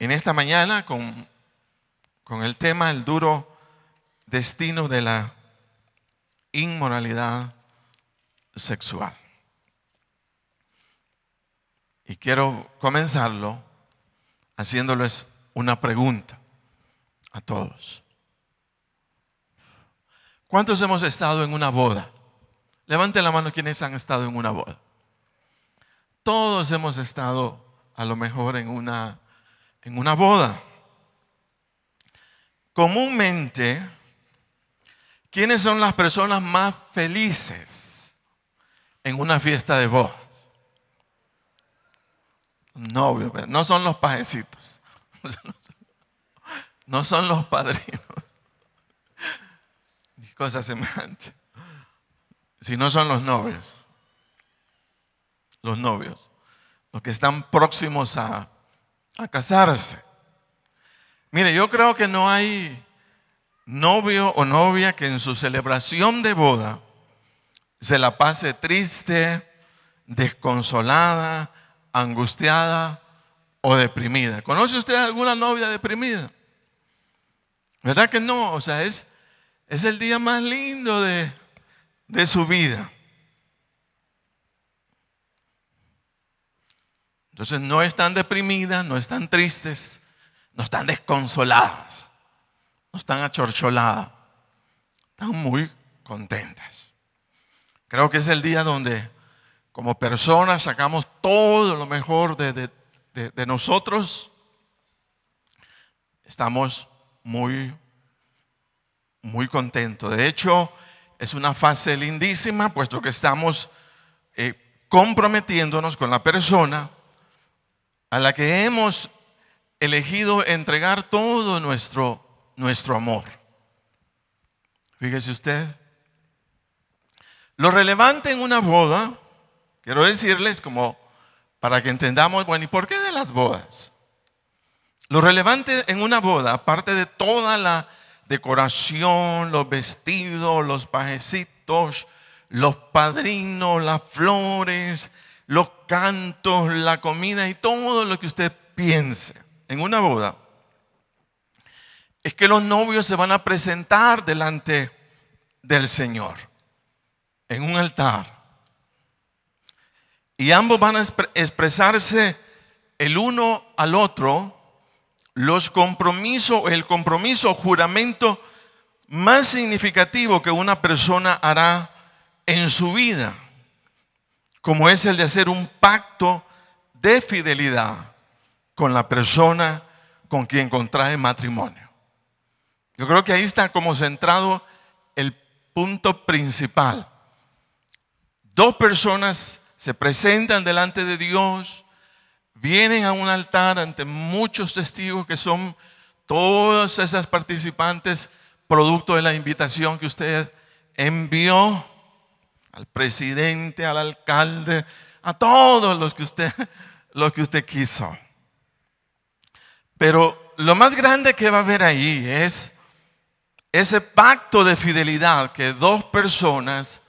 En esta mañana, con, con el tema El duro destino de la inmoralidad sexual. Y quiero comenzarlo haciéndoles una pregunta a todos. ¿Cuántos hemos estado en una boda? Levante la mano quienes han estado en una boda. Todos hemos estado a lo mejor en una en una boda. Comúnmente, ¿quiénes son las personas más felices en una fiesta de bodas? No, no son los pajecitos, no son los padrinos, cosas semejantes, si no son los novios, los novios, los que están próximos a a casarse. Mire, yo creo que no hay novio o novia que en su celebración de boda se la pase triste, desconsolada, angustiada o deprimida. ¿Conoce usted alguna novia deprimida? ¿Verdad que no? O sea, es, es el día más lindo de, de su vida. Entonces no están deprimidas, no están tristes, no están desconsoladas, no están achorcholadas, están muy contentas. Creo que es el día donde como personas sacamos todo lo mejor de, nosotros. Estamos muy, muy contentos. De hecho, es una fase lindísima, puesto que estamos eh, comprometiéndonos con la persona a la que hemos elegido entregar todo nuestro, nuestro amor. Fíjese usted, lo relevante en una boda, quiero decirles como para que entendamos, bueno, ¿y por qué de las bodas? Lo relevante en una boda, aparte de toda la decoración, los vestidos, los pajecitos, los padrinos, las flores, los cantos, la comida y todo lo que usted piense en una boda, es que los novios se van a presentar delante del Señor en un altar. Y ambos van a expresarse el uno al otro los compromisos, el compromiso o juramento más significativo que una persona hará en su vida como es el de hacer un pacto de fidelidad con la persona con quien contrae matrimonio. Yo creo que ahí está como centrado el punto principal. Dos personas se presentan delante de Dios, vienen a un altar ante muchos testigos que son todas esas participantes producto de la invitación que usted envió al presidente, al alcalde, a todos los que usted, lo que usted quiso. Pero lo más grande que va a haber ahí es ese pacto de fidelidad que dos personas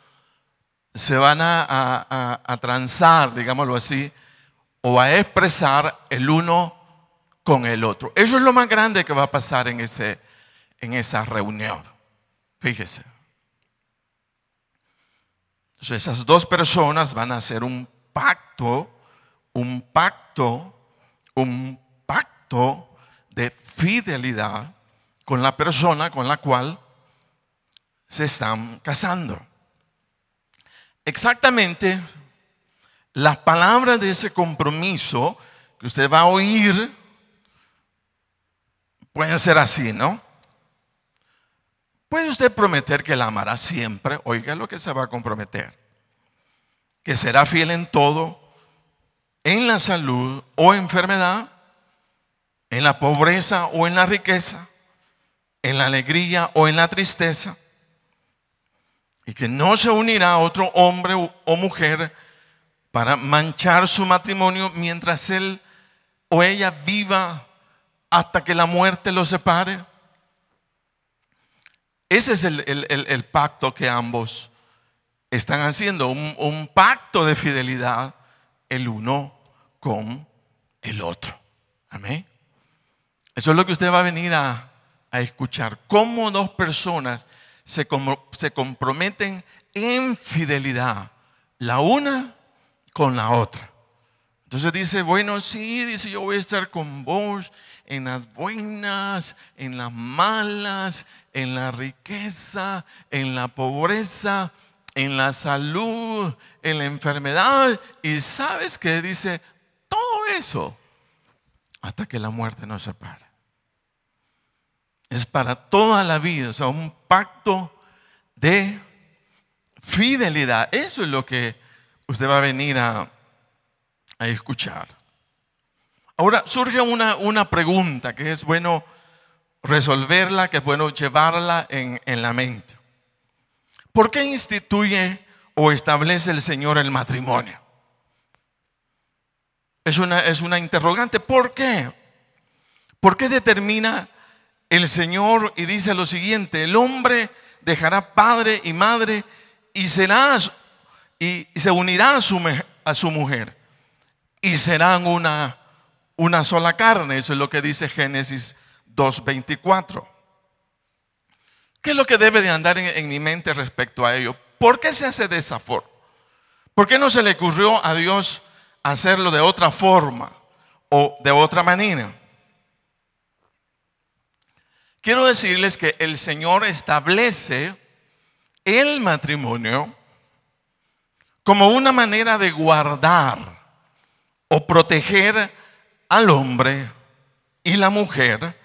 se van a, transar, digámoslo así, o a expresar el uno con el otro. Eso es lo más grande que va a pasar en, ese, en esa reunión. Fíjese esas dos personas van a hacer un pacto, un pacto, un pacto de fidelidad con la persona con la cual se están casando. Exactamente las palabras de ese compromiso que usted va a oír pueden ser así, ¿no? ¿Puede usted prometer que la amará siempre? Oiga lo que se va a comprometer que será fiel en todo, en la salud o enfermedad, en la pobreza o en la riqueza, en la alegría o en la tristeza, y que no se unirá a otro hombre o mujer para manchar su matrimonio mientras él o ella viva hasta que la muerte los separe. Ese es el pacto que ambos están haciendo un, pacto de fidelidad el uno con el otro. Amén. Eso es lo que usted va a venir a, escuchar. Cómo dos personas se, se comprometen en fidelidad, la una con la otra. Entonces dice, bueno, sí, dice, yo voy a estar con vos en las buenas, en las malas, en la riqueza, en la pobreza, en la salud, en la enfermedad. Y sabes que dice todo eso hasta que la muerte nos separe. Es para toda la vida, o sea, un pacto de fidelidad. Eso es lo que usted va a venir a, escuchar. Ahora surge una, pregunta que es bueno resolverla, que es bueno llevarla en la mente. ¿Por qué instituye o establece el Señor el matrimonio? Es una, es una interrogante. ¿Por qué? ¿Por qué determina el Señor y dice lo siguiente, el hombre dejará padre y madre y, será, y, se unirá a su, a su, mujer y serán una, una sola carne. Eso es lo que dice Génesis 2.24. ¿Qué es lo que debe de andar en, mi mente respecto a ello? ¿Por qué se hace de esa forma? ¿Por qué no se le ocurrió a Dios hacerlo de otra forma o de otra manera? Quiero decirles que el Señor establece el matrimonio como una manera de guardar o proteger al hombre y la mujer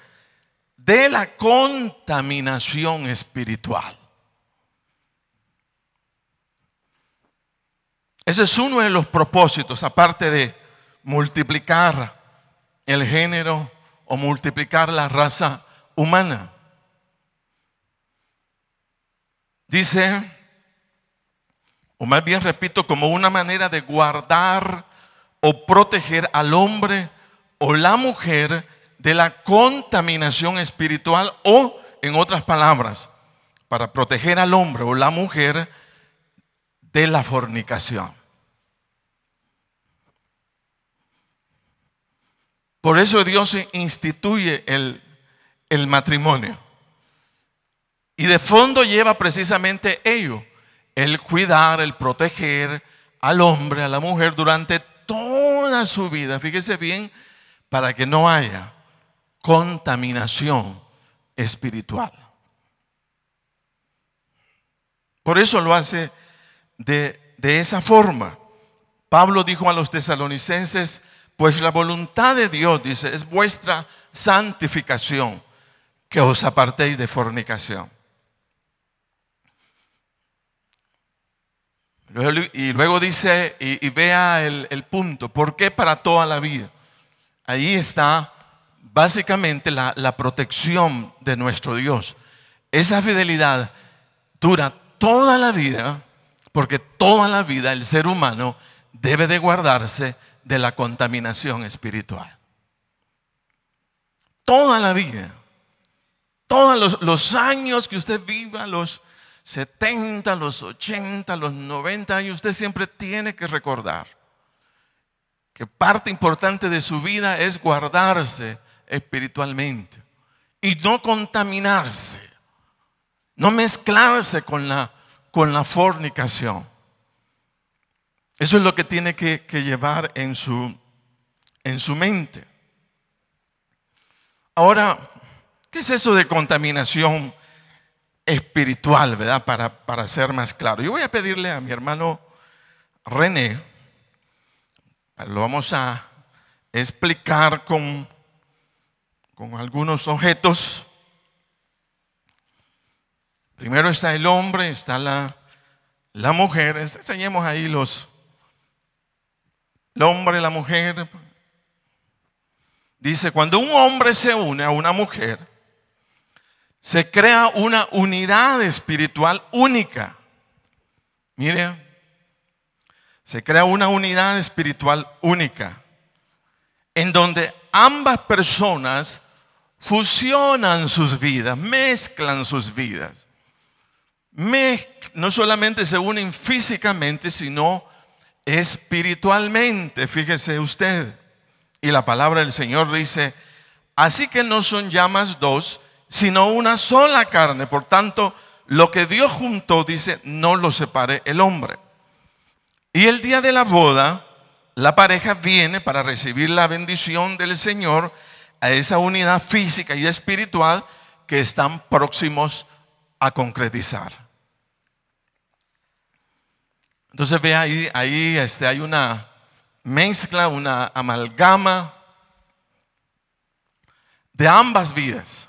de la contaminación espiritual. Ese es uno de los propósitos, aparte de multiplicar el género o multiplicar la raza humana. Dice, o más bien repito, como una manera de guardar o proteger al hombre o la mujer de la contaminación espiritual o, en otras palabras, para proteger al hombre o la mujer de la fornicación. Por eso Dios instituye el, matrimonio. Y de fondo lleva precisamente ello, el cuidar, el proteger al hombre, a la mujer durante toda su vida. Fíjese bien, para que no haya contaminación espiritual. Por eso lo hace de, esa forma. Pablo dijo a los tesalonicenses, pues la voluntad de Dios, dice, es vuestra santificación, que os apartéis de fornicación. Y luego dice, y, vea el, el punto, ¿por qué para toda la vida? Ahí está básicamente la, protección de nuestro Dios. Esa fidelidad dura toda la vida, porque toda la vida el ser humano debe de guardarse de la contaminación espiritual. Toda la vida, todos los, años que usted viva, los 70, los 80, los 90 años, usted siempre tiene que recordar que parte importante de su vida es guardarse espiritualmente y no contaminarse, no mezclarse con la, con la fornicación. Eso es lo que tiene que, llevar en su, en su mente. Ahora, ¿qué es eso de contaminación espiritual, verdad? Para, para, ser más claro. Yo voy a pedirle a mi hermano René, lo vamos a explicar con, con algunos objetos. Primero está el hombre, está la, la mujer. Enseñemos ahí los, el hombre, la mujer. Dice, cuando un hombre se une a una mujer, se crea una unidad espiritual única. Mire, se crea una unidad espiritual única, en donde ambas personas fusionan sus vidas, mezclan sus vidas. No solamente se unen físicamente, sino espiritualmente, fíjese usted. Y la palabra del Señor dice, así que no son llamas dos, sino una sola carne. Por tanto, lo que Dios juntó, dice, no lo separe el hombre. Y el día de la boda, la pareja viene para recibir la bendición del Señor esa unidad física y espiritual que están próximos a concretizar. Entonces ve ahí, ahí este, hay una mezcla, una amalgama de ambas vidas.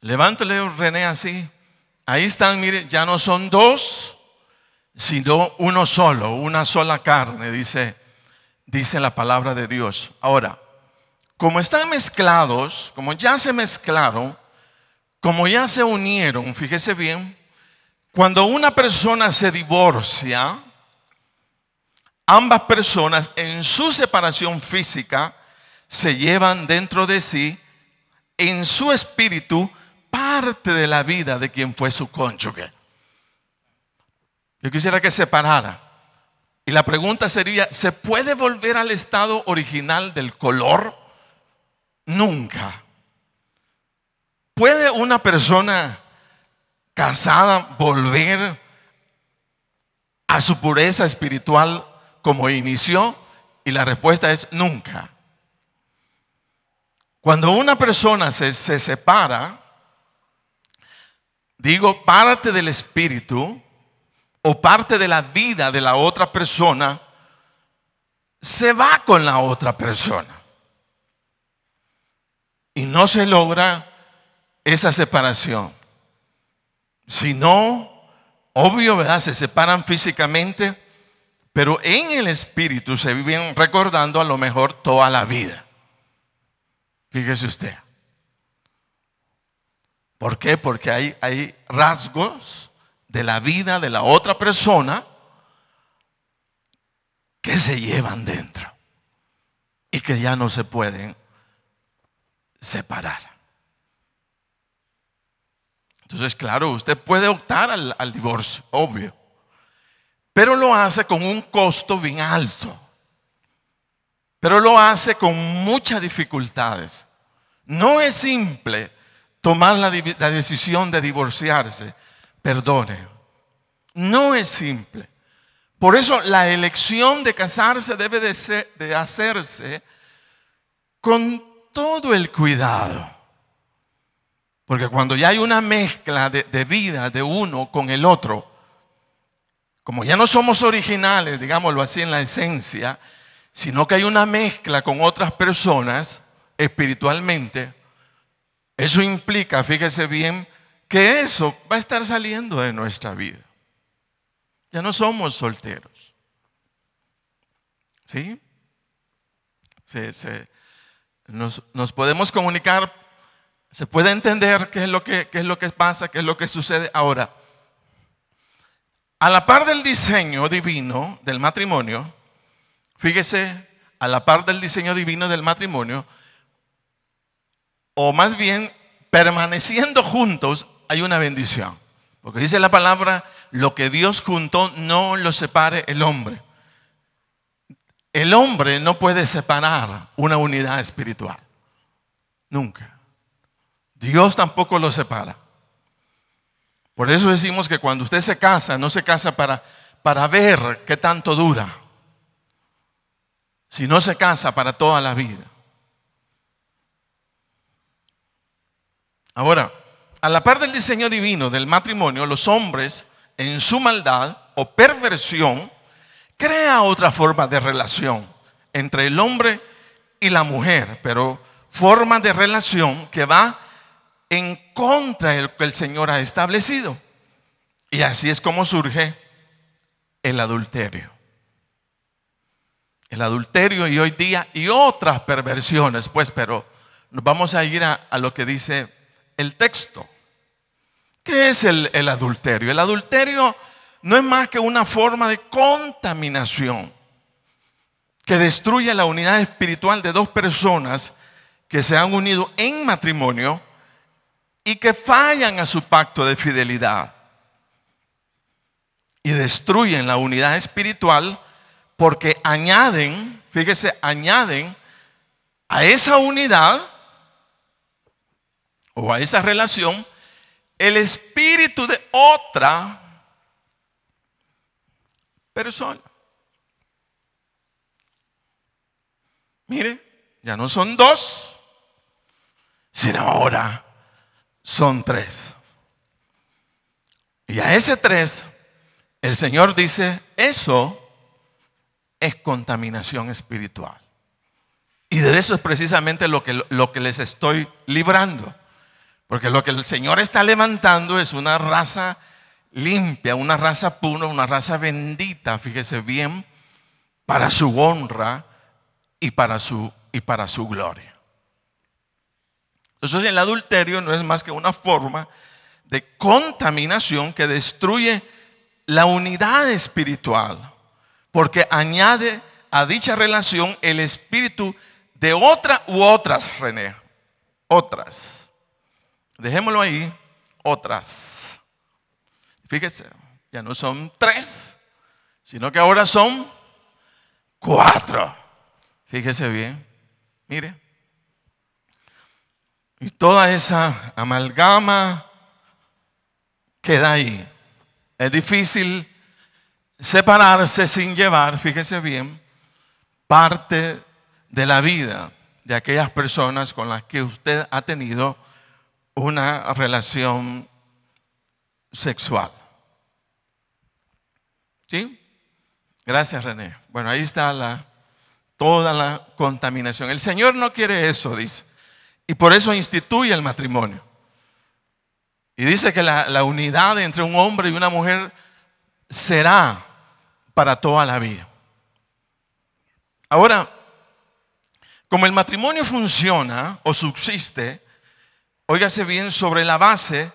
Levántale René así. Ahí están, mire, ya no son dos, sino uno solo, una sola carne, dice dice la palabra de Dios. Ahora, como están mezclados, como ya se mezclaron, como ya se unieron, fíjese bien, cuando una persona se divorcia, ambas personas en su separación física se llevan dentro de sí, en su espíritu, parte de la vida de quien fue su cónyuge. Yo quisiera que separara y la pregunta sería, ¿se puede volver al estado original del color? Nunca. ¿Puede una persona casada volver a su pureza espiritual como inició? Y la respuesta es nunca. Cuando una persona se, separa, digo, párate del espíritu, o parte de la vida de la otra persona se va con la otra persona. Y no se logra esa separación. Si no, obvio, ¿verdad? Se separan físicamente, pero en el espíritu se viven recordando a lo mejor toda la vida. Fíjese usted. ¿Por qué? Porque hay, hay rasgos de la vida de la otra persona que se llevan dentro y que ya no se pueden separar. Entonces, claro, usted puede optar al, divorcio, obvio, pero lo hace con un costo bien alto, pero lo hace con muchas dificultades. No es simple tomar la decisión de divorciarse perdone. No es simple. Por eso la elección de casarse debe de, hacerse con todo el cuidado. Porque cuando ya hay una mezcla de, de, vida de uno con el otro, como ya no somos originales, digámoslo así, en la esencia, sino que hay una mezcla con otras personas espiritualmente, eso implica, fíjese bien, que eso va a estar saliendo de nuestra vida. Ya no somos solteros. ¿Sí? nos, podemos comunicar, se puede entender qué es, lo que, qué es lo que pasa, qué es lo que sucede ahora. A la par del diseño divino del matrimonio, fíjese, a la par del diseño divino del matrimonio, o más bien permaneciendo juntos hay una bendición. Porque dice la palabra, lo que Dios juntó no lo separe el hombre. El hombre no puede separar una unidad espiritual. Nunca. Dios tampoco lo separa. Por eso decimos que cuando usted se casa, no se casa para, para ver qué tanto dura. Si no se casa para toda la vida. Ahora, a la par del diseño divino del matrimonio, los hombres, en su maldad o perversión, crea otra forma de relación entre el hombre y la mujer, pero forma de relación que va en contra de lo que el Señor ha establecido. Y así es como surge el adulterio. El adulterio y hoy día y otras perversiones, pues, pero nos vamos a ir a lo que dice el texto. ¿Qué es el, adulterio? El adulterio no es más que una forma de contaminación que destruye la unidad espiritual de dos personas que se han unido en matrimonio y que fallan a su pacto de fidelidad y destruyen la unidad espiritual porque añaden, fíjese, añaden a esa unidad o a esa relación el espíritu de otra persona. Mire, ya no son dos, sino ahora son tres. Y a ese tres, el Señor dice, eso es contaminación espiritual. Y de eso es precisamente lo que, lo que les estoy librando. Porque lo que el Señor está levantando es una raza limpia, una raza pura, una raza bendita, fíjese bien, para su honra y para su, y para su gloria. Entonces el adulterio no es más que una forma de contaminación que destruye la unidad espiritual, porque añade a dicha relación el espíritu de otra u otras, René, otras. Dejémoslo ahí, otras. Fíjese, ya no son tres, sino que ahora son cuatro. Fíjese bien, mire. Y toda esa amalgama queda ahí. Es difícil separarse sin llevar, fíjese bien, parte de la vida de aquellas personas con las que usted ha tenido una relación sexual. ¿Sí? Gracias, René. Bueno, ahí está la, toda la contaminación. El Señor no quiere eso, dice. Y por eso instituye el matrimonio. Y dice que la, la unidad entre un hombre y una mujer será para toda la vida. Ahora, como el matrimonio funciona o subsiste, óigase bien, sobre la base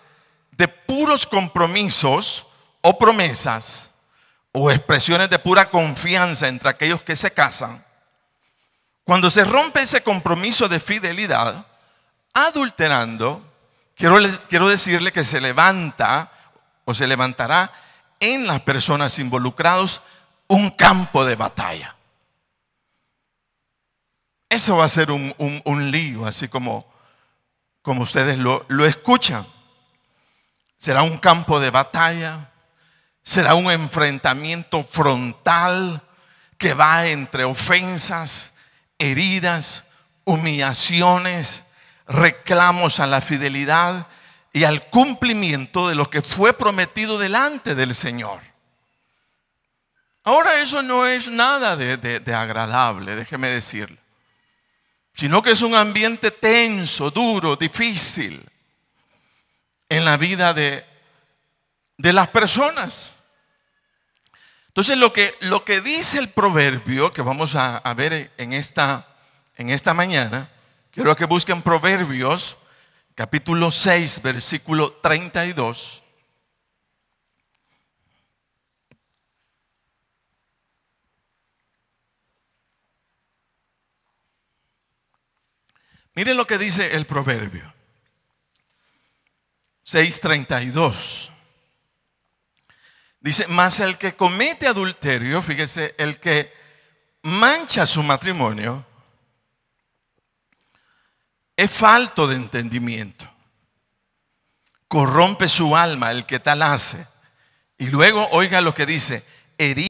de puros compromisos o promesas o expresiones de pura confianza entre aquellos que se casan, cuando se rompe ese compromiso de fidelidad, adulterando, quiero, decirle que se levanta o se levantará en las personas involucradas un campo de batalla. Eso va a ser un lío, así como como ustedes lo, escuchan. Será un campo de batalla, será un enfrentamiento frontal que va entre ofensas, heridas, humillaciones, reclamos a la fidelidad y al cumplimiento de lo que fue prometido delante del Señor. Ahora eso no es nada de agradable, déjeme decirlo sino que es un ambiente tenso, duro, difícil en la vida de, de las personas. Entonces lo que, lo que, dice el proverbio que vamos a, ver en esta, en esta mañana, quiero que busquen Proverbios capítulo 6, versículo 32. Mire lo que dice el proverbio. 6.32. Dice, mas el que comete adulterio, fíjese, el que mancha su matrimonio, es falto de entendimiento. Corrompe su alma el que tal hace. Y luego oiga lo que dice, herir